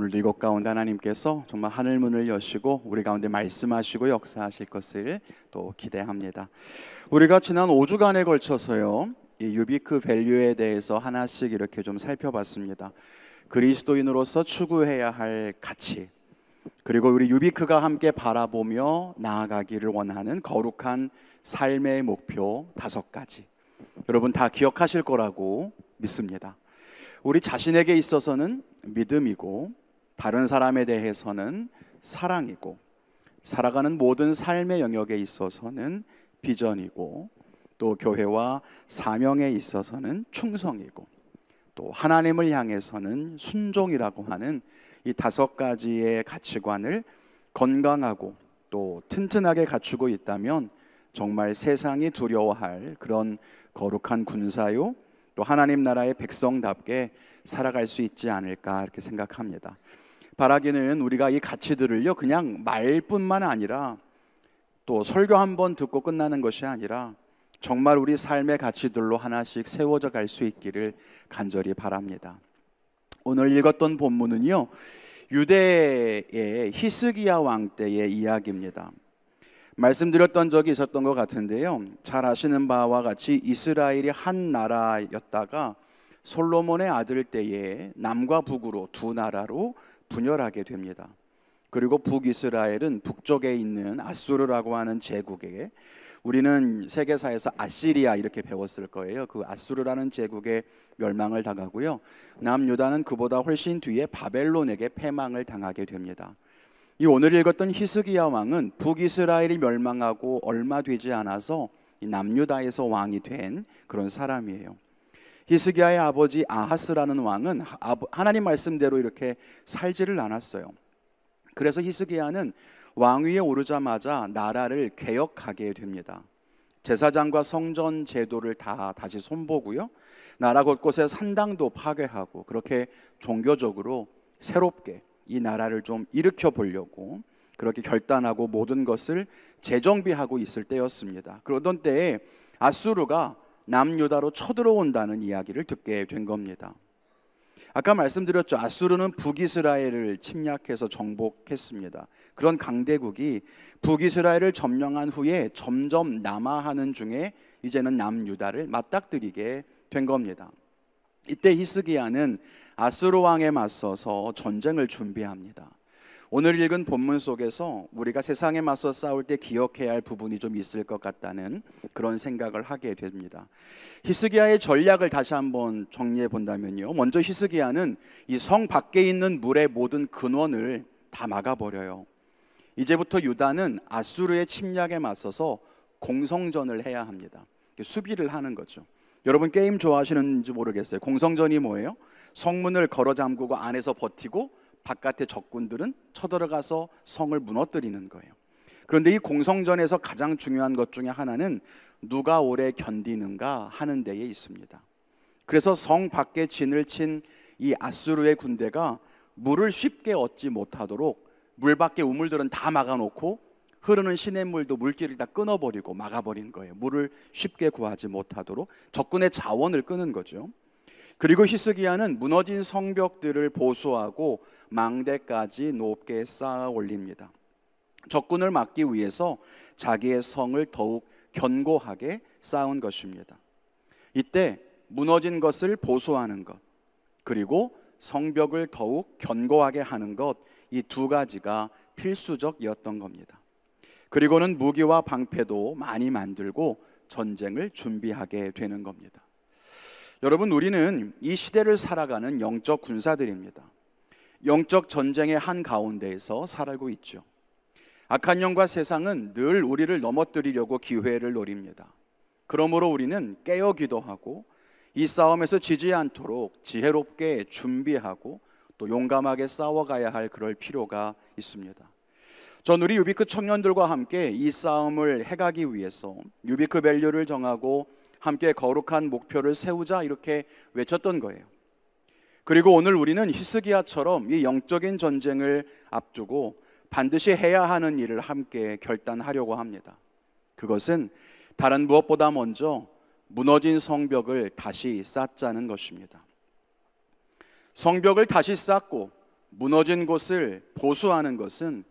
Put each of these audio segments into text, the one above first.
오늘도 이곳 가운데 하나님께서 정말 하늘 문을 여시고 우리 가운데 말씀하시고 역사하실 것을 또 기대합니다. 우리가 지난 5주간에 걸쳐서요. 이 유비크 밸류에 대해서 하나씩 이렇게 좀 살펴봤습니다. 그리스도인으로서 추구해야 할 가치 그리고 우리 유비크가 함께 바라보며 나아가기를 원하는 거룩한 삶의 목표 다섯 가지. 여러분 다 기억하실 거라고 믿습니다. 우리 자신에게 있어서는 믿음이고 다른 사람에 대해서는 사랑이고 살아가는 모든 삶의 영역에 있어서는 비전이고 또 교회와 사명에 있어서는 충성이고 또 하나님을 향해서는 순종이라고 하는 이 다섯 가지의 가치관을 건강하고 또 튼튼하게 갖추고 있다면 정말 세상이 두려워할 그런 거룩한 군사요 또 하나님 나라의 백성답게 살아갈 수 있지 않을까 이렇게 생각합니다. 바라기는 우리가 이 가치들을요 그냥 말뿐만 아니라 또 설교 한번 듣고 끝나는 것이 아니라 정말 우리 삶의 가치들로 하나씩 세워져 갈 수 있기를 간절히 바랍니다. 오늘 읽었던 본문은요 유대의 히스기야 왕 때의 이야기입니다. 말씀드렸던 적이 있었던 것 같은데요. 잘 아시는 바와 같이 이스라엘이 한 나라였다가 솔로몬의 아들 때에 남과 북으로 두 나라로 분열하게 됩니다. 그리고 북이스라엘은 북쪽에 있는 아수르라고 하는 제국에 우리는 세계사에서 아시리아 이렇게 배웠을 거예요. 그 아수르라는 제국의 멸망을 당하고요. 남유다는 그보다 훨씬 뒤에 바벨론에게 패망을 당하게 됩니다. 이 오늘 읽었던 히스기야 왕은 북이스라엘이 멸망하고 얼마 되지 않아서 남유다에서 왕이 된 그런 사람이에요. 히스기야의 아버지 아하스라는 왕은 하나님 말씀대로 이렇게 살지를 않았어요. 그래서 히스기야는 왕위에 오르자마자 나라를 개혁하게 됩니다. 제사장과 성전 제도를 다 다시 손보고요. 나라 곳곳에 산당도 파괴하고 그렇게 종교적으로 새롭게 이 나라를 좀 일으켜 보려고 그렇게 결단하고 모든 것을 재정비하고 있을 때였습니다. 그러던 때에 아수르가 남유다로 쳐들어온다는 이야기를 듣게 된 겁니다. 아까 말씀드렸죠. 아수르는 북이스라엘을 침략해서 정복했습니다. 그런 강대국이 북이스라엘을 점령한 후에 점점 남하하는 중에 이제는 남유다를 맞닥뜨리게 된 겁니다. 이때 히스기야는 아수르 왕에 맞서서 전쟁을 준비합니다. 오늘 읽은 본문 속에서 우리가 세상에 맞서 싸울 때 기억해야 할 부분이 좀 있을 것 같다는 그런 생각을 하게 됩니다. 히스기야의 전략을 다시 한번 정리해 본다면요. 먼저 히스기야는 이 성 밖에 있는 물의 모든 근원을 다 막아버려요. 이제부터 유다는 아수르의 침략에 맞서서 공성전을 해야 합니다. 수비를 하는 거죠. 여러분 게임 좋아하시는지 모르겠어요. 공성전이 뭐예요? 성문을 걸어 잠그고 안에서 버티고 바깥의 적군들은 쳐들어가서 성을 무너뜨리는 거예요. 그런데 이 공성전에서 가장 중요한 것 중에 하나는 누가 오래 견디는가 하는 데에 있습니다. 그래서 성 밖에 진을 친 이 아수르의 군대가 물을 쉽게 얻지 못하도록 물 밖에 우물들은 다 막아놓고 흐르는 시냇물도 물길을 다 끊어버리고 막아버린 거예요. 물을 쉽게 구하지 못하도록 적군의 자원을 끄는 거죠. 그리고 히스기야는 무너진 성벽들을 보수하고 망대까지 높게 쌓아 올립니다. 적군을 막기 위해서 자기의 성을 더욱 견고하게 쌓은 것입니다. 이때 무너진 것을 보수하는 것 그리고 성벽을 더욱 견고하게 하는 것 이 두 가지가 필수적이었던 겁니다. 그리고는 무기와 방패도 많이 만들고 전쟁을 준비하게 되는 겁니다. 여러분 우리는 이 시대를 살아가는 영적 군사들입니다. 영적 전쟁의 한 가운데에서 살고 있죠. 악한 영과 세상은 늘 우리를 넘어뜨리려고 기회를 노립니다. 그러므로 우리는 깨어 기도하고 이 싸움에서 지지 않도록 지혜롭게 준비하고 또 용감하게 싸워가야 할 그럴 필요가 있습니다. 전 우리 유비크 청년들과 함께 이 싸움을 해가기 위해서 유비크 밸류를 정하고 함께 거룩한 목표를 세우자 이렇게 외쳤던 거예요. 그리고 오늘 우리는 히스기야처럼 이 영적인 전쟁을 앞두고 반드시 해야 하는 일을 함께 결단하려고 합니다. 그것은 다른 무엇보다 먼저 무너진 성벽을 다시 쌓자는 것입니다. 성벽을 다시 쌓고 무너진 곳을 보수하는 것은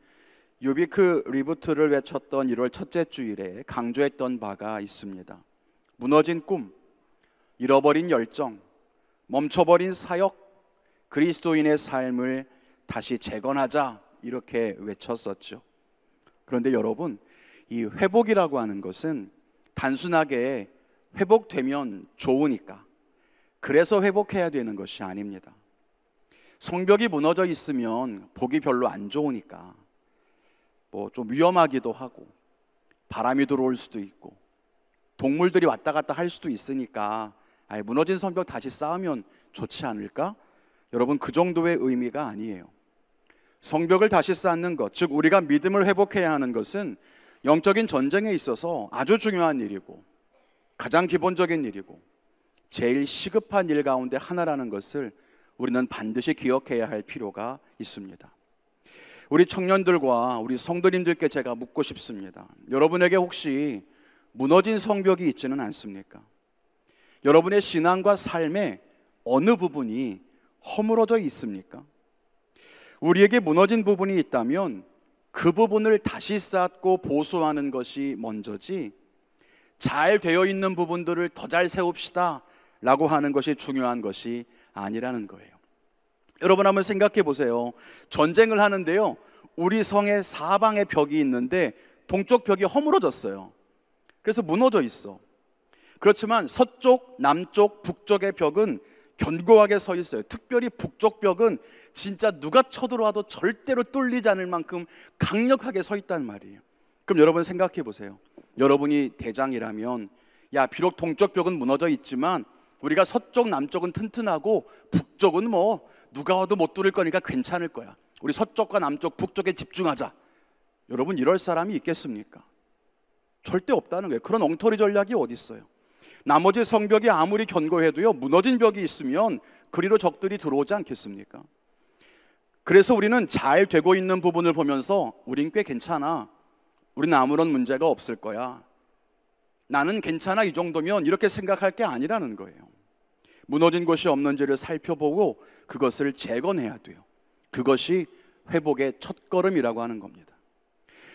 유비크 리부트를 외쳤던 1월 첫째 주일에 강조했던 바가 있습니다. 무너진 꿈, 잃어버린 열정, 멈춰버린 사역, 그리스도인의 삶을 다시 재건하자 이렇게 외쳤었죠. 그런데 여러분, 이 회복이라고 하는 것은 단순하게 회복되면 좋으니까 그래서 회복해야 되는 것이 아닙니다. 성벽이 무너져 있으면 보기 별로 안 좋으니까 뭐 좀 위험하기도 하고 바람이 들어올 수도 있고 동물들이 왔다 갔다 할 수도 있으니까 아예 무너진 성벽 다시 쌓으면 좋지 않을까? 여러분 그 정도의 의미가 아니에요. 성벽을 다시 쌓는 것, 즉 우리가 믿음을 회복해야 하는 것은 영적인 전쟁에 있어서 아주 중요한 일이고 가장 기본적인 일이고 제일 시급한 일 가운데 하나라는 것을 우리는 반드시 기억해야 할 필요가 있습니다. 우리 청년들과 우리 성도님들께 제가 묻고 싶습니다. 여러분에게 혹시 무너진 성벽이 있지는 않습니까? 여러분의 신앙과 삶의 어느 부분이 허물어져 있습니까? 우리에게 무너진 부분이 있다면 그 부분을 다시 쌓고 보수하는 것이 먼저지 잘 되어 있는 부분들을 더 잘 세웁시다 라고 하는 것이 중요한 것이 아니라는 거예요. 여러분 한번 생각해 보세요. 전쟁을 하는데요. 우리 성의 사방에 벽이 있는데 동쪽 벽이 허물어졌어요. 그래서 무너져 있어. 그렇지만 서쪽, 남쪽, 북쪽의 벽은 견고하게 서 있어요. 특별히 북쪽 벽은 진짜 누가 쳐들어와도 절대로 뚫리지 않을 만큼 강력하게 서 있단 말이에요. 그럼 여러분 생각해 보세요. 여러분이 대장이라면 야, 비록 동쪽 벽은 무너져 있지만 우리가 서쪽, 남쪽은 튼튼하고 북쪽은 뭐 누가 와도 못 뚫을 거니까 괜찮을 거야. 우리 서쪽과 남쪽, 북쪽에 집중하자. 여러분 이럴 사람이 있겠습니까? 절대 없다는 거예요. 그런 엉터리 전략이 어디 있어요? 나머지 성벽이 아무리 견고해도요 무너진 벽이 있으면 그리로 적들이 들어오지 않겠습니까? 그래서 우리는 잘 되고 있는 부분을 보면서 우린 꽤 괜찮아. 우리는 아무런 문제가 없을 거야. 나는 괜찮아 이 정도면 이렇게 생각할 게 아니라는 거예요. 무너진 곳이 없는지를 살펴보고 그것을 재건해야 돼요. 그것이 회복의 첫 걸음이라고 하는 겁니다.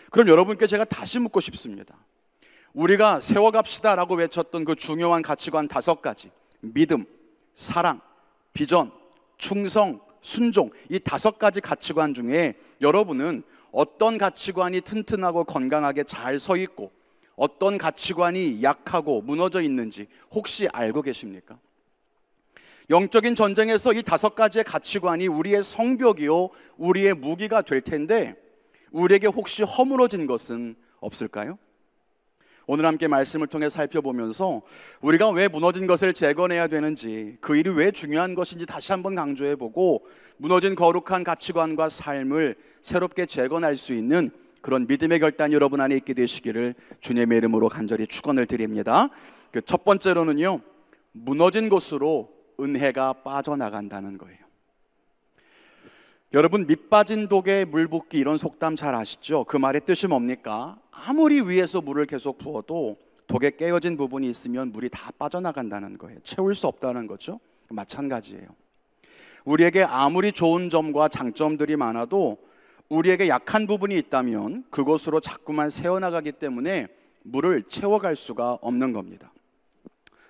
그럼 여러분께 제가 다시 묻고 싶습니다. 우리가 세워갑시다라고 외쳤던 그 중요한 가치관 다섯 가지 믿음, 사랑, 비전, 충성, 순종 이 다섯 가지 가치관 중에 여러분은 어떤 가치관이 튼튼하고 건강하게 잘 서 있고 어떤 가치관이 약하고 무너져 있는지 혹시 알고 계십니까? 영적인 전쟁에서 이 다섯 가지의 가치관이 우리의 성벽이요, 우리의 무기가 될 텐데 우리에게 혹시 허물어진 것은 없을까요? 오늘 함께 말씀을 통해 살펴보면서 우리가 왜 무너진 것을 재건해야 되는지 그 일이 왜 중요한 것인지 다시 한번 강조해 보고 무너진 거룩한 가치관과 삶을 새롭게 재건할 수 있는 그런 믿음의 결단 여러분 안에 있게 되시기를 주님의 이름으로 간절히 축원을 드립니다. 그 첫 번째로는요. 무너진 곳으로 은혜가 빠져나간다는 거예요. 여러분 밑빠진 독에 물 붓기 이런 속담 잘 아시죠? 그 말의 뜻이 뭡니까? 아무리 위에서 물을 계속 부어도 독에 깨어진 부분이 있으면 물이 다 빠져나간다는 거예요. 채울 수 없다는 거죠. 마찬가지예요. 우리에게 아무리 좋은 점과 장점들이 많아도 우리에게 약한 부분이 있다면 그것으로 자꾸만 새어나가기 때문에 물을 채워갈 수가 없는 겁니다.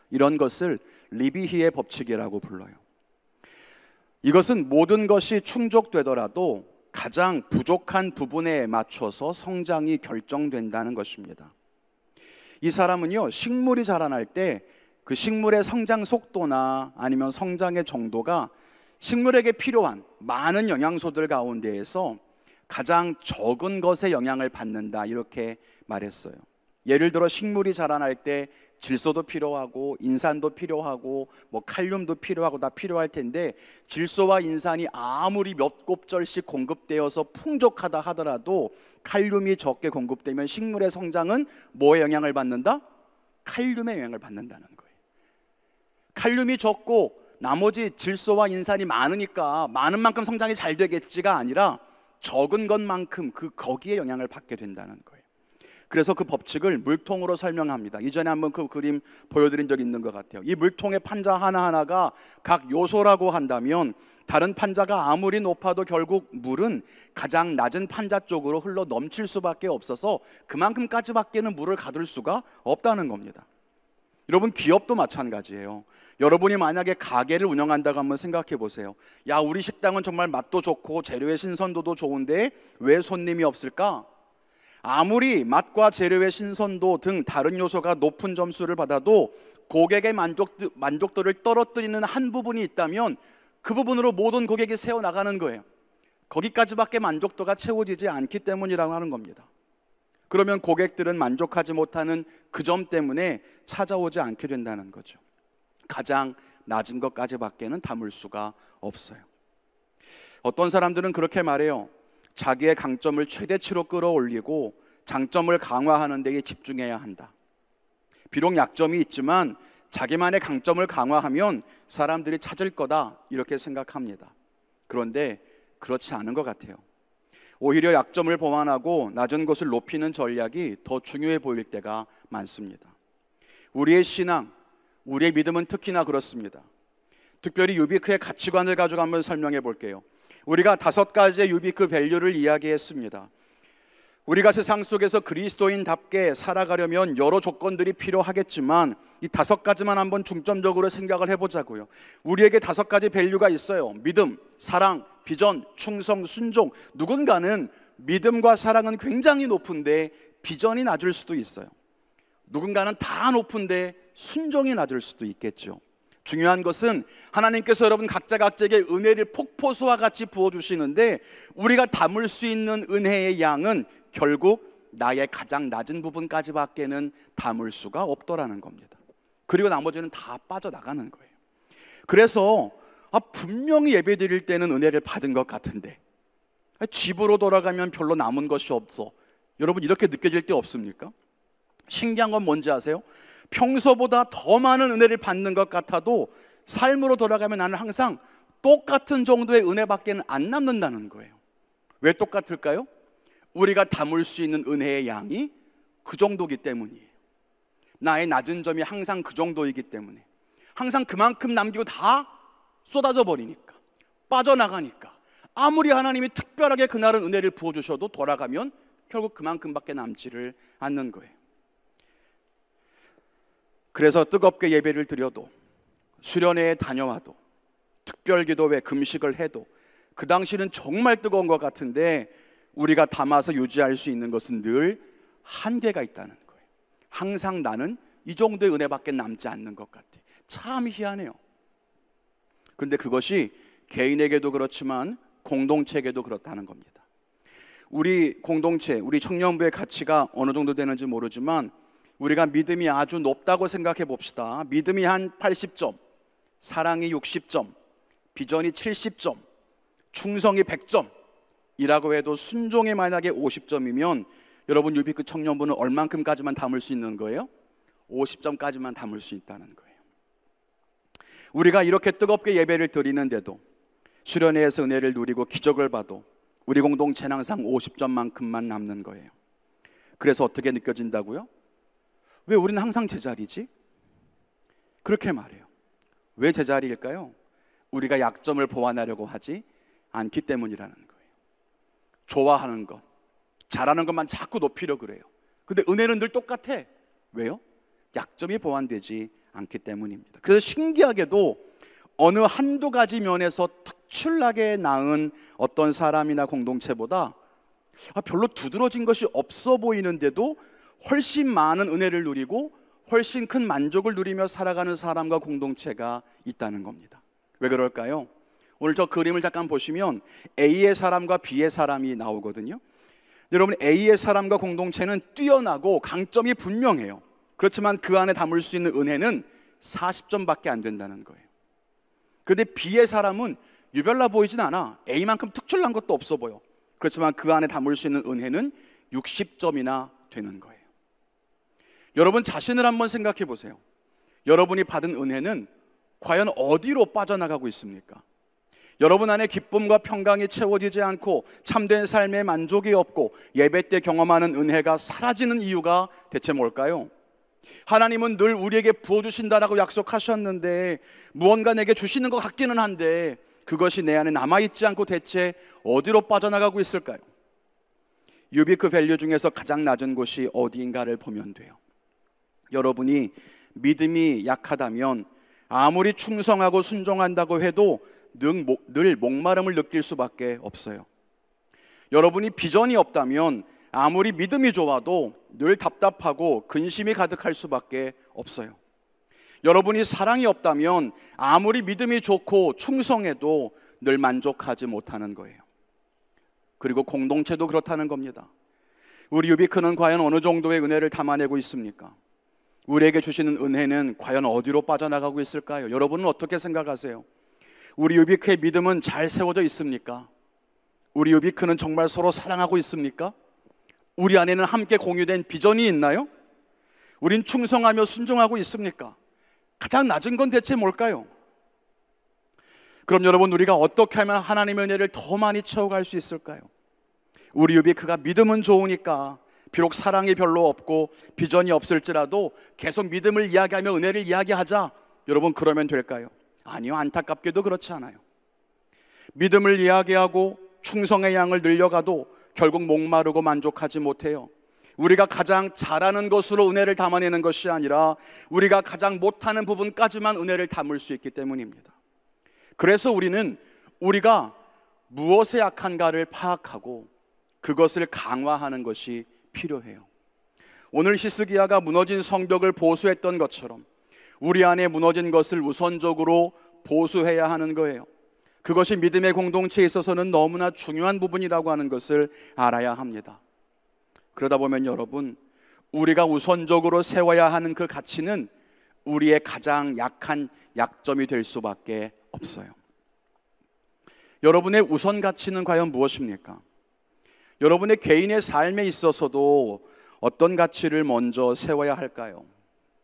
이런 것을 리비히의 법칙이라고 불러요. 이것은 모든 것이 충족되더라도 가장 부족한 부분에 맞춰서 성장이 결정된다는 것입니다. 이 사람은요, 식물이 자라날 때 그 식물의 성장 속도나 아니면 성장의 정도가 식물에게 필요한 많은 영양소들 가운데에서 가장 적은 것에 영향을 받는다. 이렇게 말했어요. 예를 들어 식물이 자라날 때 질소도 필요하고 인산도 필요하고 뭐 칼륨도 필요하고 다 필요할 텐데 질소와 인산이 아무리 몇 곱절씩 공급되어서 풍족하다 하더라도 칼륨이 적게 공급되면 식물의 성장은 뭐에 영향을 받는다? 칼륨의 영향을 받는다는 거예요. 칼륨이 적고 나머지 질소와 인산이 많으니까 많은 만큼 성장이 잘 되겠지가 아니라 적은 것만큼 그 거기에 영향을 받게 된다는 거예요. 그래서 그 법칙을 물통으로 설명합니다. 이전에 한번 그 그림 보여드린 적이 있는 것 같아요. 이 물통의 판자 하나하나가 각 요소라고 한다면 다른 판자가 아무리 높아도 결국 물은 가장 낮은 판자 쪽으로 흘러 넘칠 수밖에 없어서 그만큼까지밖에는 물을 가둘 수가 없다는 겁니다. 여러분 기업도 마찬가지예요. 여러분이 만약에 가게를 운영한다고 한번 생각해 보세요. 야, 우리 식당은 정말 맛도 좋고 재료의 신선도도 좋은데 왜 손님이 없을까? 아무리 맛과 재료의 신선도 등 다른 요소가 높은 점수를 받아도 고객의 만족, 만족도를 떨어뜨리는 한 부분이 있다면 그 부분으로 모든 고객이 세워나가는 거예요. 거기까지밖에 만족도가 채워지지 않기 때문이라고 하는 겁니다. 그러면 고객들은 만족하지 못하는 그 점 때문에 찾아오지 않게 된다는 거죠. 가장 낮은 것까지밖에는 담을 수가 없어요. 어떤 사람들은 그렇게 말해요. 자기의 강점을 최대치로 끌어올리고 장점을 강화하는 데에 집중해야 한다. 비록 약점이 있지만 자기만의 강점을 강화하면 사람들이 찾을 거다 이렇게 생각합니다. 그런데 그렇지 않은 것 같아요. 오히려 약점을 보완하고 낮은 것을 높이는 전략이 더 중요해 보일 때가 많습니다. 우리의 신앙, 우리의 믿음은 특히나 그렇습니다. 특별히 유비크의 가치관을 가져가면 설명해 볼게요. 우리가 다섯 가지의 유비크 밸류를 이야기했습니다. 우리가 세상 속에서 그리스도인답게 살아가려면 여러 조건들이 필요하겠지만 이 다섯 가지만 한번 중점적으로 생각을 해보자고요. 우리에게 다섯 가지 밸류가 있어요. 믿음, 사랑, 비전, 충성, 순종. 누군가는 믿음과 사랑은 굉장히 높은데 비전이 낮을 수도 있어요. 누군가는 다 높은데 순종이 낮을 수도 있겠죠. 중요한 것은 하나님께서 여러분 각자 각자에게 은혜를 폭포수와 같이 부어주시는데 우리가 담을 수 있는 은혜의 양은 결국 나의 가장 낮은 부분까지밖에는 담을 수가 없더라는 겁니다. 그리고 나머지는 다 빠져나가는 거예요. 그래서 아, 분명히 예배 드릴 때는 은혜를 받은 것 같은데 아, 집으로 돌아가면 별로 남은 것이 없어. 여러분 이렇게 느껴질 때 없습니까? 신기한 건 뭔지 아세요? 평소보다 더 많은 은혜를 받는 것 같아도 삶으로 돌아가면 나는 항상 똑같은 정도의 은혜밖에 는안 남는다는 거예요. 왜 똑같을까요? 우리가 담을 수 있는 은혜의 양이 그 정도기 이 때문이에요. 나의 낮은 점이 항상 그 정도이기 때문에 항상 그만큼 남기고 다 쏟아져 버리니까 빠져나가니까 아무리 하나님이 특별하게 그날은 은혜를 부어주셔도 돌아가면 결국 그만큼밖에 남지를 않는 거예요. 그래서 뜨겁게 예배를 드려도 수련회에 다녀와도 특별 기도회 금식을 해도 그 당시는 정말 뜨거운 것 같은데 우리가 담아서 유지할 수 있는 것은 늘 한계가 있다는 거예요. 항상 나는 이 정도의 은혜밖에 남지 않는 것 같아. 참 희한해요. 그런데 그것이 개인에게도 그렇지만 공동체에게도 그렇다는 겁니다. 우리 공동체, 우리 청년부의 가치가 어느 정도 되는지 모르지만 우리가 믿음이 아주 높다고 생각해 봅시다. 믿음이 한 80점, 사랑이 60점, 비전이 70점, 충성이 100점이라고 해도 순종이 만약에 50점이면 여러분 유비크 청년부는 얼만큼까지만 담을 수 있는 거예요? 50점까지만 담을 수 있다는 거예요. 우리가 이렇게 뜨겁게 예배를 드리는데도 수련회에서 은혜를 누리고 기적을 봐도 우리 공동체는 항상 50점만큼만 남는 거예요. 그래서 어떻게 느껴진다고요? 왜 우리는 항상 제자리지? 그렇게 말해요. 왜 제자리일까요? 우리가 약점을 보완하려고 하지 않기 때문이라는 거예요. 좋아하는 것, 잘하는 것만 자꾸 높이려 그래요. 근데 은혜는 늘 똑같아. 왜요? 약점이 보완되지 않기 때문입니다. 그래서 신기하게도 어느 한두 가지 면에서 특출나게 나은 어떤 사람이나 공동체보다 아, 별로 두드러진 것이 없어 보이는데도 훨씬 많은 은혜를 누리고 훨씬 큰 만족을 누리며 살아가는 사람과 공동체가 있다는 겁니다. 왜 그럴까요? 오늘 저 그림을 잠깐 보시면 A의 사람과 B의 사람이 나오거든요. 여러분 A의 사람과 공동체는 뛰어나고 강점이 분명해요. 그렇지만 그 안에 담을 수 있는 은혜는 40점밖에 안 된다는 거예요. 그런데 B의 사람은 유별나 보이진 않아. A만큼 특출난 것도 없어 보여. 그렇지만 그 안에 담을 수 있는 은혜는 60점이나 되는 거예요. 여러분 자신을 한번 생각해 보세요. 여러분이 받은 은혜는 과연 어디로 빠져나가고 있습니까? 여러분 안에 기쁨과 평강이 채워지지 않고 참된 삶의 만족이 없고 예배 때 경험하는 은혜가 사라지는 이유가 대체 뭘까요? 하나님은 늘 우리에게 부어주신다라고 약속하셨는데 무언가 내게 주시는 것 같기는 한데 그것이 내 안에 남아있지 않고 대체 어디로 빠져나가고 있을까요? 유비크 밸류 중에서 가장 낮은 곳이 어디인가를 보면 돼요. 여러분이 믿음이 약하다면 아무리 충성하고 순종한다고 해도 늘 목마름을 느낄 수밖에 없어요. 여러분이 비전이 없다면 아무리 믿음이 좋아도 늘 답답하고 근심이 가득할 수밖에 없어요. 여러분이 사랑이 없다면 아무리 믿음이 좋고 충성해도 늘 만족하지 못하는 거예요. 그리고 공동체도 그렇다는 겁니다. 우리 유비크는 과연 어느 정도의 은혜를 담아내고 있습니까? 우리에게 주시는 은혜는 과연 어디로 빠져나가고 있을까요? 여러분은 어떻게 생각하세요? 우리 유비크의 믿음은 잘 세워져 있습니까? 우리 유비크는 정말 서로 사랑하고 있습니까? 우리 안에는 함께 공유된 비전이 있나요? 우린 충성하며 순종하고 있습니까? 가장 낮은 건 대체 뭘까요? 그럼 여러분 우리가 어떻게 하면 하나님의 은혜를 더 많이 채워갈 수 있을까요? 우리 유비크가 믿음은 좋으니까 비록 사랑이 별로 없고 비전이 없을지라도 계속 믿음을 이야기하며 은혜를 이야기하자. 여러분 그러면 될까요? 아니요. 안타깝게도 그렇지 않아요. 믿음을 이야기하고 충성의 양을 늘려가도 결국 목마르고 만족하지 못해요. 우리가 가장 잘하는 것으로 은혜를 담아내는 것이 아니라 우리가 가장 못하는 부분까지만 은혜를 담을 수 있기 때문입니다. 그래서 우리는 우리가 무엇에 약한가를 파악하고 그것을 강화하는 것이 필요해요. 오늘 히스기야가 무너진 성벽을 보수했던 것처럼 우리 안에 무너진 것을 우선적으로 보수해야 하는 거예요. 그것이 믿음의 공동체에 있어서는 너무나 중요한 부분이라고 하는 것을 알아야 합니다. 그러다 보면 여러분, 우리가 우선적으로 세워야 하는 그 가치는 우리의 가장 약한 약점이 될 수밖에 없어요. 여러분의 우선 가치는 과연 무엇입니까? 여러분의 개인의 삶에 있어서도 어떤 가치를 먼저 세워야 할까요?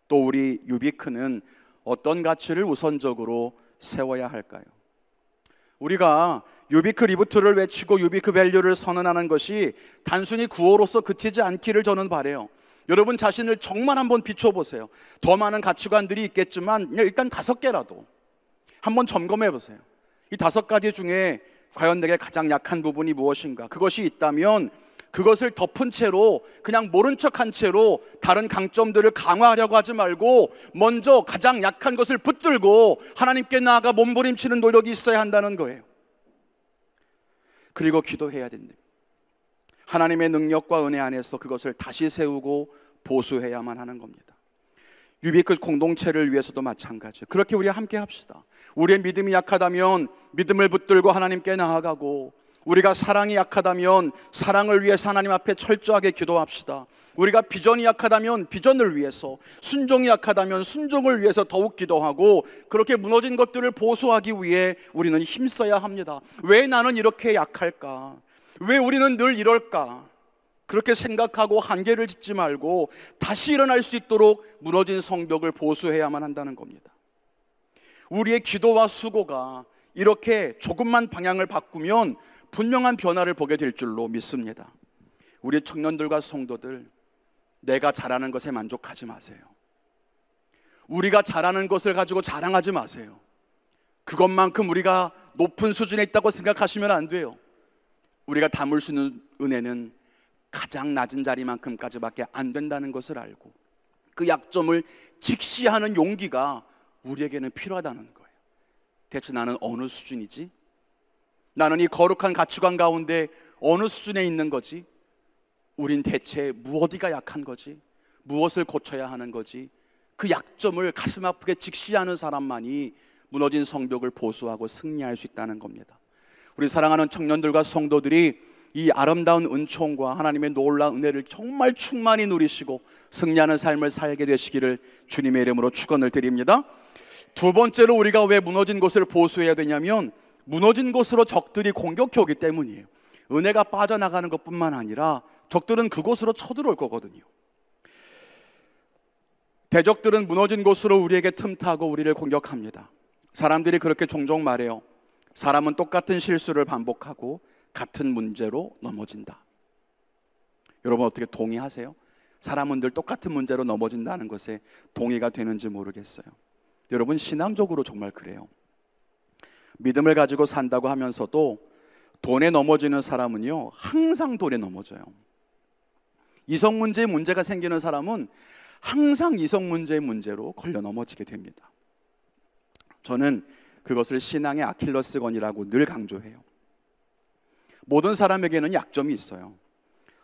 또 우리 유비크는 어떤 가치를 우선적으로 세워야 할까요? 우리가 유비크 리부트를 외치고 유비크 밸류를 선언하는 것이 단순히 구호로서 그치지 않기를 저는 바래요. 여러분 자신을 정말 한번 비춰보세요. 더 많은 가치관들이 있겠지만 일단 다섯 개라도 한번 점검해 보세요. 이 다섯 가지 중에 과연 내게 가장 약한 부분이 무엇인가? 그것이 있다면 그것을 덮은 채로 그냥 모른 척한 채로 다른 강점들을 강화하려고 하지 말고 먼저 가장 약한 것을 붙들고 하나님께 나아가 몸부림치는 노력이 있어야 한다는 거예요. 그리고 기도해야 된다. 하나님의 능력과 은혜 안에서 그것을 다시 세우고 보수해야만 하는 겁니다. 유비크 공동체를 위해서도 마찬가지예요. 그렇게 우리 함께 합시다. 우리의 믿음이 약하다면 믿음을 붙들고 하나님께 나아가고 우리가 사랑이 약하다면 사랑을 위해 하나님 앞에 철저하게 기도합시다. 우리가 비전이 약하다면 비전을 위해서, 순종이 약하다면 순종을 위해서 더욱 기도하고 그렇게 무너진 것들을 보수하기 위해 우리는 힘써야 합니다. 왜 나는 이렇게 약할까? 왜 우리는 늘 이럴까? 그렇게 생각하고 한계를 짓지 말고 다시 일어날 수 있도록 무너진 성벽을 보수해야만 한다는 겁니다. 우리의 기도와 수고가 이렇게 조금만 방향을 바꾸면 분명한 변화를 보게 될 줄로 믿습니다. 우리 청년들과 성도들, 내가 잘하는 것에 만족하지 마세요. 우리가 잘하는 것을 가지고 자랑하지 마세요. 그것만큼 우리가 높은 수준에 있다고 생각하시면 안 돼요. 우리가 담을 수 있는 은혜는 가장 낮은 자리만큼까지밖에 안 된다는 것을 알고 그 약점을 직시하는 용기가 우리에게는 필요하다는 거예요. 대체 나는 어느 수준이지? 나는 이 거룩한 가치관 가운데 어느 수준에 있는 거지? 우린 대체 무엇이가 약한 거지? 무엇을 고쳐야 하는 거지? 그 약점을 가슴 아프게 직시하는 사람만이 무너진 성벽을 보수하고 승리할 수 있다는 겁니다. 우리 사랑하는 청년들과 성도들이 이 아름다운 은총과 하나님의 놀라운 은혜를 정말 충만히 누리시고 승리하는 삶을 살게 되시기를 주님의 이름으로 축원을 드립니다. 두 번째로 우리가 왜 무너진 곳을 보수해야 되냐면 무너진 곳으로 적들이 공격해 오기 때문이에요. 은혜가 빠져나가는 것뿐만 아니라 적들은 그곳으로 쳐들어올 거거든요. 대적들은 무너진 곳으로 우리에게 틈타고 우리를 공격합니다. 사람들이 그렇게 종종 말해요. 사람은 똑같은 실수를 반복하고 같은 문제로 넘어진다. 여러분 어떻게 동의하세요? 사람은들 똑같은 문제로 넘어진다는 것에 동의가 되는지 모르겠어요. 여러분 신앙적으로 정말 그래요. 믿음을 가지고 산다고 하면서도 돈에 넘어지는 사람은요 항상 돈에 넘어져요. 이성 문제에 문제가 생기는 사람은 항상 이성 문제의 문제로 걸려 넘어지게 됩니다. 저는 그것을 신앙의 아킬러스건이라고 늘 강조해요. 모든 사람에게는 약점이 있어요.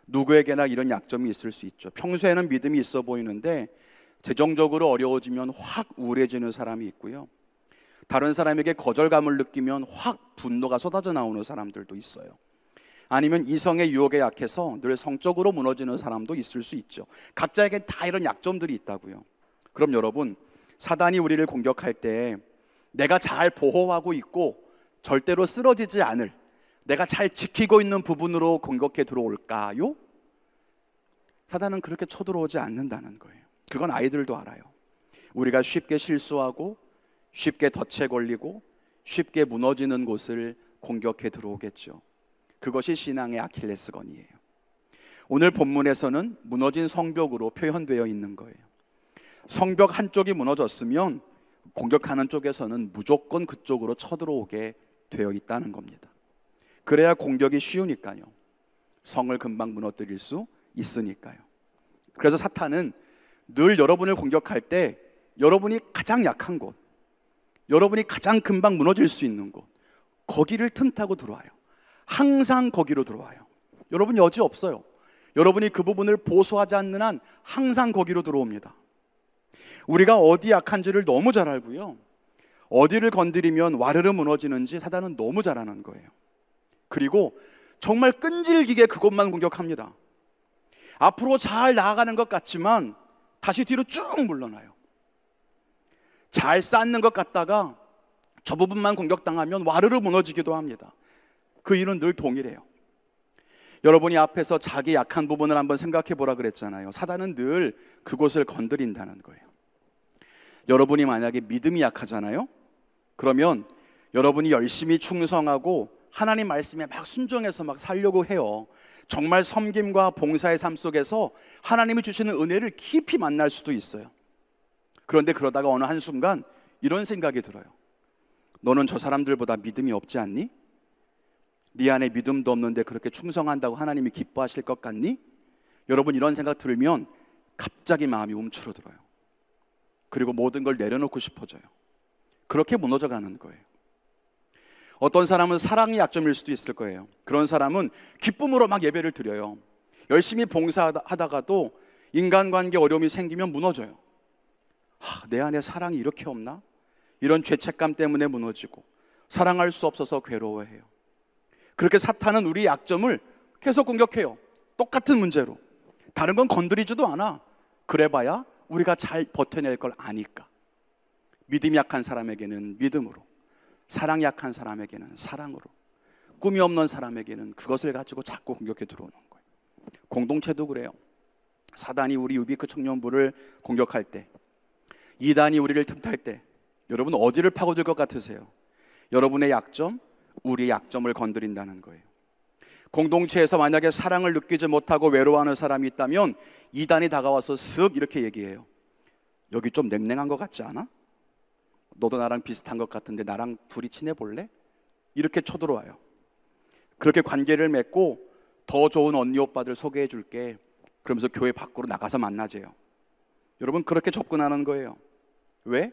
누구에게나 이런 약점이 있을 수 있죠. 평소에는 믿음이 있어 보이는데 재정적으로 어려워지면 확 우울해지는 사람이 있고요. 다른 사람에게 거절감을 느끼면 확 분노가 쏟아져 나오는 사람들도 있어요. 아니면 이성의 유혹에 약해서 늘 성적으로 무너지는 사람도 있을 수 있죠. 각자에게 다 이런 약점들이 있다고요. 그럼 여러분, 사단이 우리를 공격할 때 내가 잘 보호하고 있고 절대로 쓰러지지 않을 내가 잘 지키고 있는 부분으로 공격해 들어올까요? 사단은 그렇게 쳐들어오지 않는다는 거예요. 그건 아이들도 알아요. 우리가 쉽게 실수하고 쉽게 덫에 걸리고 쉽게 무너지는 곳을 공격해 들어오겠죠. 그것이 신앙의 아킬레스건이에요. 오늘 본문에서는 무너진 성벽으로 표현되어 있는 거예요. 성벽 한쪽이 무너졌으면 공격하는 쪽에서는 무조건 그쪽으로 쳐들어오게 되어 있다는 겁니다. 그래야 공격이 쉬우니까요. 성을 금방 무너뜨릴 수 있으니까요. 그래서 사탄은 늘 여러분을 공격할 때 여러분이 가장 약한 곳, 여러분이 가장 금방 무너질 수 있는 곳, 거기를 틈타고 들어와요. 항상 거기로 들어와요. 여러분 여지 없어요. 여러분이 그 부분을 보수하지 않는 한 항상 거기로 들어옵니다. 우리가 어디 약한지를 너무 잘 알고요. 어디를 건드리면 와르르 무너지는지 사단은 너무 잘 아는 거예요. 그리고 정말 끈질기게 그것만 공격합니다. 앞으로 잘 나아가는 것 같지만 다시 뒤로 쭉 물러나요. 잘 쌓는 것 같다가 저 부분만 공격당하면 와르르 무너지기도 합니다. 그 이유는 늘 동일해요. 여러분이 앞에서 자기 약한 부분을 한번 생각해 보라 그랬잖아요. 사단은 늘 그곳을 건드린다는 거예요. 여러분이 만약에 믿음이 약하잖아요. 그러면 여러분이 열심히 충성하고 하나님 말씀에 막 순종해서 막 살려고 해요. 정말 섬김과 봉사의 삶 속에서 하나님이 주시는 은혜를 깊이 만날 수도 있어요. 그런데 그러다가 어느 한순간 이런 생각이 들어요. 너는 저 사람들보다 믿음이 없지 않니? 네 안에 믿음도 없는데 그렇게 충성한다고 하나님이 기뻐하실 것 같니? 여러분 이런 생각 들면 갑자기 마음이 움츠러들어요. 그리고 모든 걸 내려놓고 싶어져요. 그렇게 무너져가는 거예요. 어떤 사람은 사랑이 약점일 수도 있을 거예요. 그런 사람은 기쁨으로 막 예배를 드려요. 열심히 봉사하다가도 인간관계 어려움이 생기면 무너져요. 하, 내 안에 사랑이 이렇게 없나? 이런 죄책감 때문에 무너지고 사랑할 수 없어서 괴로워해요. 그렇게 사탄은 우리 약점을 계속 공격해요. 똑같은 문제로. 다른 건 건드리지도 않아. 그래봐야 우리가 잘 버텨낼 걸 아니까. 믿음이 약한 사람에게는 믿음으로. 사랑 약한 사람에게는 사랑으로, 꿈이 없는 사람에게는 그것을 가지고 자꾸 공격해 들어오는 거예요. 공동체도 그래요. 사단이 우리 유비크 청년부를 공격할 때, 이단이 우리를 틈탈 때, 여러분 어디를 파고들 것 같으세요? 여러분의 약점, 우리의 약점을 건드린다는 거예요. 공동체에서 만약에 사랑을 느끼지 못하고 외로워하는 사람이 있다면 이단이 다가와서 습 이렇게 얘기해요. 여기 좀 냉랭한 것 같지 않아? 너도 나랑 비슷한 것 같은데 나랑 둘이 친해 볼래? 이렇게 쳐들어와요. 그렇게 관계를 맺고 더 좋은 언니 오빠들 소개해 줄게. 그러면서 교회 밖으로 나가서 만나재요. 여러분 그렇게 접근하는 거예요. 왜?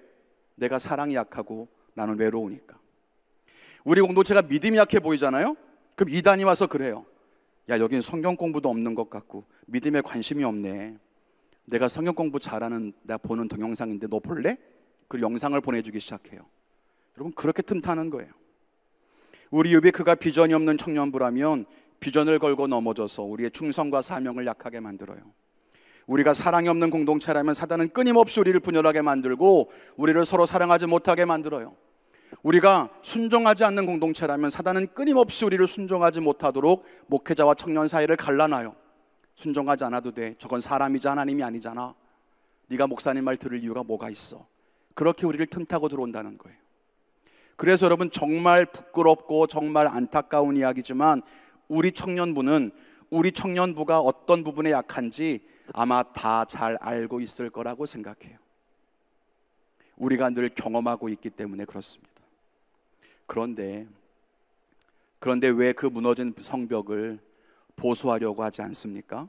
내가 사랑이 약하고 나는 외로우니까. 우리 공동체가 믿음이 약해 보이잖아요. 그럼 이단이 와서 그래요. 야, 여긴 성경 공부도 없는 것 같고 믿음에 관심이 없네. 내가 성경 공부 잘하는 내가 보는 동영상인데 너 볼래? 그 영상을 보내주기 시작해요. 여러분 그렇게 틈타는 거예요. 우리 유비 그가 비전이 없는 청년부라면 비전을 걸고 넘어져서 우리의 충성과 사명을 약하게 만들어요. 우리가 사랑이 없는 공동체라면 사단은 끊임없이 우리를 분열하게 만들고 우리를 서로 사랑하지 못하게 만들어요. 우리가 순종하지 않는 공동체라면 사단은 끊임없이 우리를 순종하지 못하도록 목회자와 청년 사이를 갈라놔요. 순종하지 않아도 돼. 저건 사람이자 하나님이 아니잖아. 네가 목사님 말 들을 이유가 뭐가 있어? 그렇게 우리를 틈타고 들어온다는 거예요. 그래서 여러분 정말 부끄럽고 정말 안타까운 이야기지만 우리 청년부는 우리 청년부가 어떤 부분에 약한지 아마 다 잘 알고 있을 거라고 생각해요. 우리가 늘 경험하고 있기 때문에 그렇습니다. 그런데 그런데 왜 그 무너진 성벽을 보수하려고 하지 않습니까?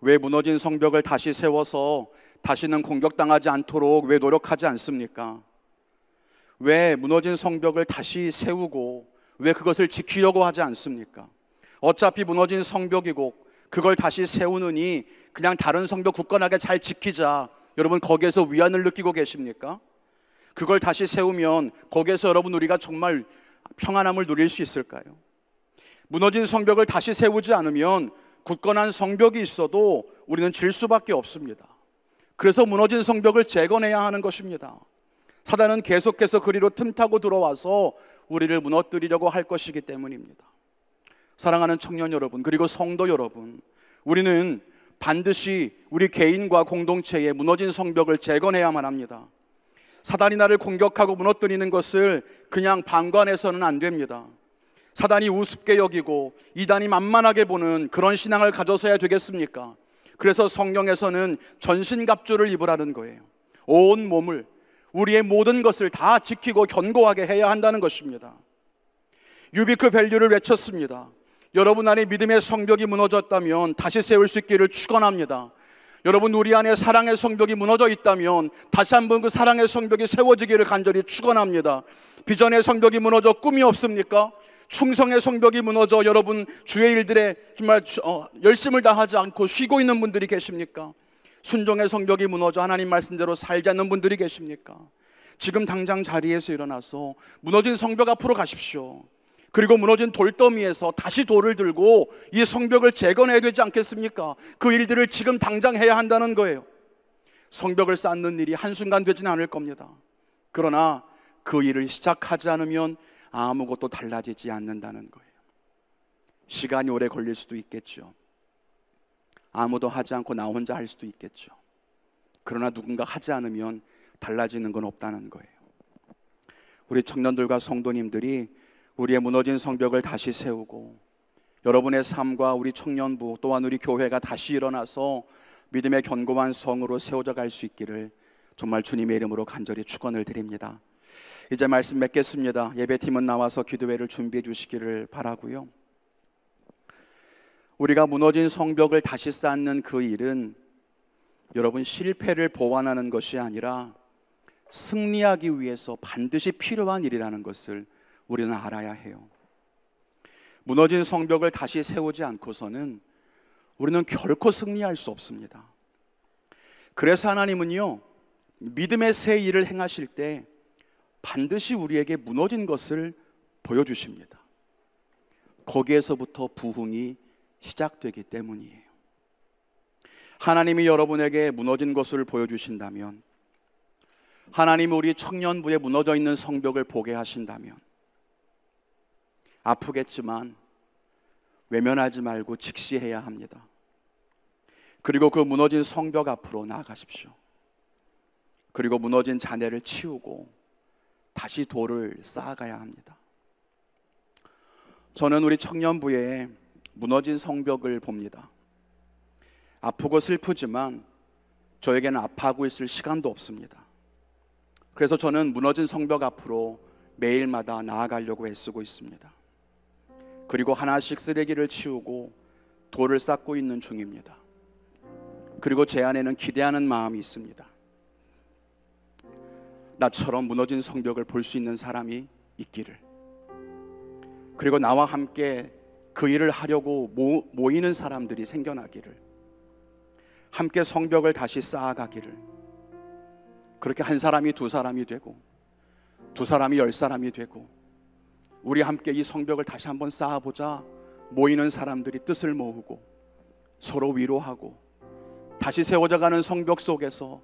왜 무너진 성벽을 다시 세워서 다시는 공격당하지 않도록 왜 노력하지 않습니까? 왜 무너진 성벽을 다시 세우고 왜 그것을 지키려고 하지 않습니까? 어차피 무너진 성벽이고 그걸 다시 세우느니 그냥 다른 성벽 굳건하게 잘 지키자. 여러분 거기에서 위안을 느끼고 계십니까? 그걸 다시 세우면 거기에서 여러분 우리가 정말 평안함을 누릴 수 있을까요? 무너진 성벽을 다시 세우지 않으면 굳건한 성벽이 있어도 우리는 질 수밖에 없습니다. 그래서 무너진 성벽을 재건해야 하는 것입니다. 사단은 계속해서 그리로 틈타고 들어와서 우리를 무너뜨리려고 할 것이기 때문입니다. 사랑하는 청년 여러분, 그리고 성도 여러분, 우리는 반드시 우리 개인과 공동체의 무너진 성벽을 재건해야만 합니다. 사단이 나를 공격하고 무너뜨리는 것을 그냥 방관해서는 안 됩니다. 사단이 우습게 여기고 이단이 만만하게 보는 그런 신앙을 가져서야 되겠습니까? 그래서 성경에서는 전신갑주를 입으라는 거예요. 온 몸을 우리의 모든 것을 다 지키고 견고하게 해야 한다는 것입니다. 유비크 밸류를 외쳤습니다. 여러분 안에 믿음의 성벽이 무너졌다면 다시 세울 수 있기를 축원합니다. 여러분 우리 안에 사랑의 성벽이 무너져 있다면 다시 한 번 그 사랑의 성벽이 세워지기를 간절히 축원합니다. 비전의 성벽이 무너져 꿈이 없습니까? 충성의 성벽이 무너져 여러분 주의 일들에 정말 어, 열심을 다하지 않고 쉬고 있는 분들이 계십니까? 순종의 성벽이 무너져 하나님 말씀대로 살지 않는 분들이 계십니까? 지금 당장 자리에서 일어나서 무너진 성벽 앞으로 가십시오. 그리고 무너진 돌더미에서 다시 돌을 들고 이 성벽을 재건해야 되지 않겠습니까? 그 일들을 지금 당장 해야 한다는 거예요. 성벽을 쌓는 일이 한순간 되지는 않을 겁니다. 그러나 그 일을 시작하지 않으면 아무것도 달라지지 않는다는 거예요. 시간이 오래 걸릴 수도 있겠죠. 아무도 하지 않고 나 혼자 할 수도 있겠죠. 그러나 누군가 하지 않으면 달라지는 건 없다는 거예요. 우리 청년들과 성도님들이 우리의 무너진 성벽을 다시 세우고 여러분의 삶과 우리 청년부 또한 우리 교회가 다시 일어나서 믿음의 견고한 성으로 세워져 갈 수 있기를 정말 주님의 이름으로 간절히 축원을 드립니다. 이제 말씀 맺겠습니다. 예배팀은 나와서 기도회를 준비해 주시기를 바라고요. 우리가 무너진 성벽을 다시 쌓는 그 일은 여러분 실패를 보완하는 것이 아니라 승리하기 위해서 반드시 필요한 일이라는 것을 우리는 알아야 해요. 무너진 성벽을 다시 세우지 않고서는 우리는 결코 승리할 수 없습니다. 그래서 하나님은요, 믿음의 새 일을 행하실 때 반드시 우리에게 무너진 것을 보여주십니다. 거기에서부터 부흥이 시작되기 때문이에요. 하나님이 여러분에게 무너진 것을 보여주신다면, 하나님 우리 청년부에 무너져 있는 성벽을 보게 하신다면, 아프겠지만 외면하지 말고 직시해야 합니다. 그리고 그 무너진 성벽 앞으로 나아가십시오. 그리고 무너진 잔해를 치우고 다시 돌을 쌓아가야 합니다. 저는 우리 청년부에 무너진 성벽을 봅니다. 아프고 슬프지만 저에게는 아파하고 있을 시간도 없습니다. 그래서 저는 무너진 성벽 앞으로 매일마다 나아가려고 애쓰고 있습니다. 그리고 하나씩 쓰레기를 치우고 돌을 쌓고 있는 중입니다. 그리고 제 안에는 기대하는 마음이 있습니다. 나처럼 무너진 성벽을 볼 수 있는 사람이 있기를. 그리고 나와 함께 그 일을 하려고 모, 이는 사람들이 생겨나기를. 함께 성벽을 다시 쌓아가기를. 그렇게 한 사람이 두 사람이 되고, 두 사람이 열 사람이 되고, 우리 함께 이 성벽을 다시 한번 쌓아보자 모이는 사람들이 뜻을 모으고, 서로 위로하고, 다시 세워져가는 성벽 속에서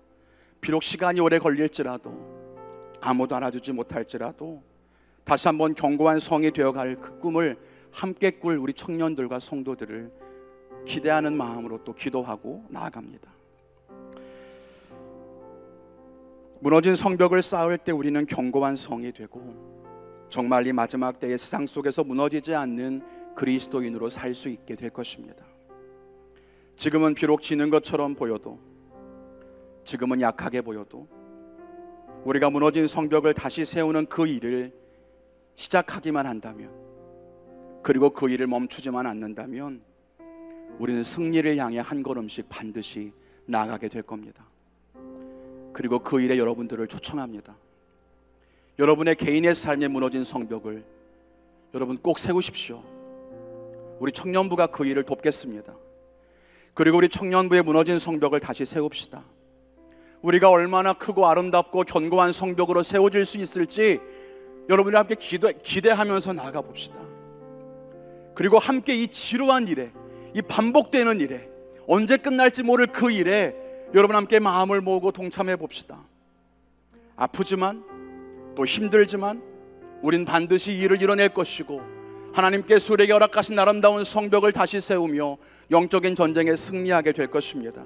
비록 시간이 오래 걸릴지라도 아무도 알아주지 못할지라도 다시 한번 견고한 성이 되어갈 그 꿈을 함께 꿀 우리 청년들과 성도들을 기대하는 마음으로 또 기도하고 나아갑니다. 무너진 성벽을 쌓을 때 우리는 견고한 성이 되고 정말 이 마지막 때의 세상 속에서 무너지지 않는 그리스도인으로 살 수 있게 될 것입니다. 지금은 비록 지는 것처럼 보여도 지금은 약하게 보여도 우리가 무너진 성벽을 다시 세우는 그 일을 시작하기만 한다면 그리고 그 일을 멈추지만 않는다면 우리는 승리를 향해 한 걸음씩 반드시 나가게 아될 겁니다. 그리고 그 일에 여러분들을 초청합니다. 여러분의 개인의 삶에 무너진 성벽을 여러분 꼭 세우십시오. 우리 청년부가 그 일을 돕겠습니다. 그리고 우리 청년부의 무너진 성벽을 다시 세웁시다. 우리가 얼마나 크고 아름답고 견고한 성벽으로 세워질 수 있을지 여러분이 함께 기대, 기대하면서 나가 봅시다. 그리고 함께 이 지루한 일에, 이 반복되는 일에, 언제 끝날지 모를 그 일에 여러분 함께 마음을 모으고 동참해 봅시다. 아프지만 또 힘들지만 우린 반드시 일을 이뤄낼 것이고 하나님께서 우게 허락하신 아름다운 성벽을 다시 세우며 영적인 전쟁에 승리하게 될 것입니다.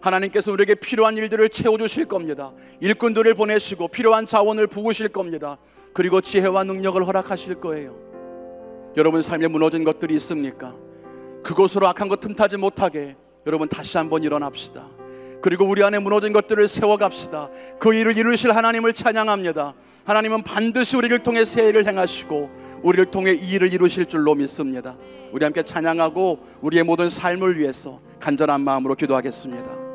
하나님께서 우리에게 필요한 일들을 채워주실 겁니다. 일꾼들을 보내시고 필요한 자원을 부으실 겁니다. 그리고 지혜와 능력을 허락하실 거예요. 여러분 삶에 무너진 것들이 있습니까? 그곳으로 악한 것 틈타지 못하게 여러분 다시 한번 일어납시다. 그리고 우리 안에 무너진 것들을 세워갑시다. 그 일을 이루실 하나님을 찬양합니다. 하나님은 반드시 우리를 통해 새 일을 행하시고 우리를 통해 이 일을 이루실 줄로 믿습니다. 우리 함께 찬양하고 우리의 모든 삶을 위해서 간절한 마음으로 기도하겠습니다.